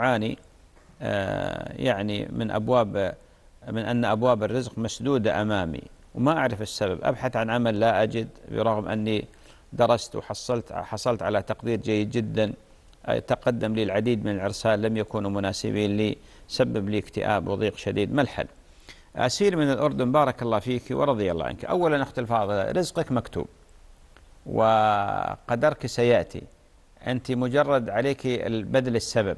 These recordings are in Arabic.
القرآني آه، يعني من أبواب من أن أبواب الرزق مسدودة أمامي وما أعرف السبب أبحث عن عمل لا أجد برغم أني درست وحصلت حصلت على تقدير جيد جدا تقدم لي العديد من العرسان لم يكونوا مناسبين لي سبب لي اكتئاب وضيق شديد ما الحل أسير من الأردن بارك الله فيك ورضي الله عنك أولا أخت الفاضلة رزقك مكتوب وقدرك سيأتي أنت مجرد عليك البذل السبب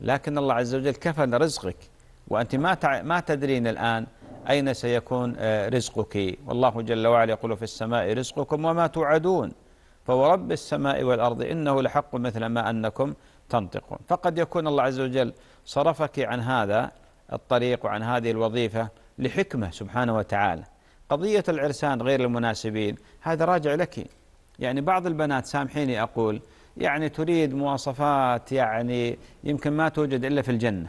لكن الله عز وجل كفل رزقك وأنت ما ما تدرين الآن أين سيكون آه، رزقك والله جل وعلا يقول في السماء رزقكم وما توعدون فورب السماء والأرض إنه لحق مثل ما أنكم تنطقون فقد يكون الله عز وجل صرفك عن هذا الطريق وعن هذه الوظيفة لحكمة سبحانه وتعالى قضية العرسان غير المناسبين هذا راجع لك يعني بعض البنات سامحيني أقول يعني تريد مواصفات يعني يمكن ما توجد إلا في الجنة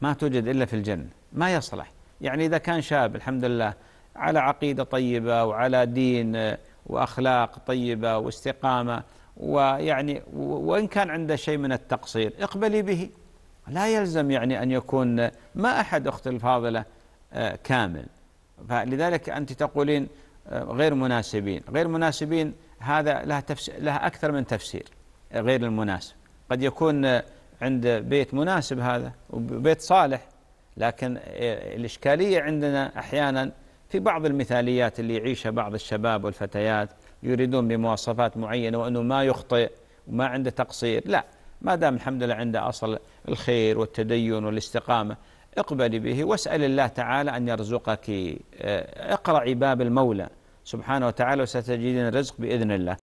ما توجد إلا في الجنة ما يصلح يعني إذا كان شاب الحمد لله على عقيدة طيبة وعلى دين آه، وأخلاق طيبة واستقامة ويعني وإن كان عنده شيء من التقصير اقبلي به لا يلزم يعني أن يكون ما أحد أخت الفاضلة آه، كامل فلذلك أنت تقولين آه، غير مناسبين غير مناسبين هذا لها, لها أكثر من تفسير غير المناسب قد يكون عند بيت مناسب هذا وبيت صالح لكن الإشكالية عندنا أحيانا في بعض المثاليات اللي يعيشها بعض الشباب والفتيات يريدون بمواصفات معينة وأنه ما يخطئ وما عنده تقصير لا ما دام الحمد لله عنده أصل الخير والتدين والاستقامة اقبلي به واسأل الله تعالى أن يرزقك آه، اقرعي باب المولى سبحانه وتعالى وستجدين الرزق بإذن الله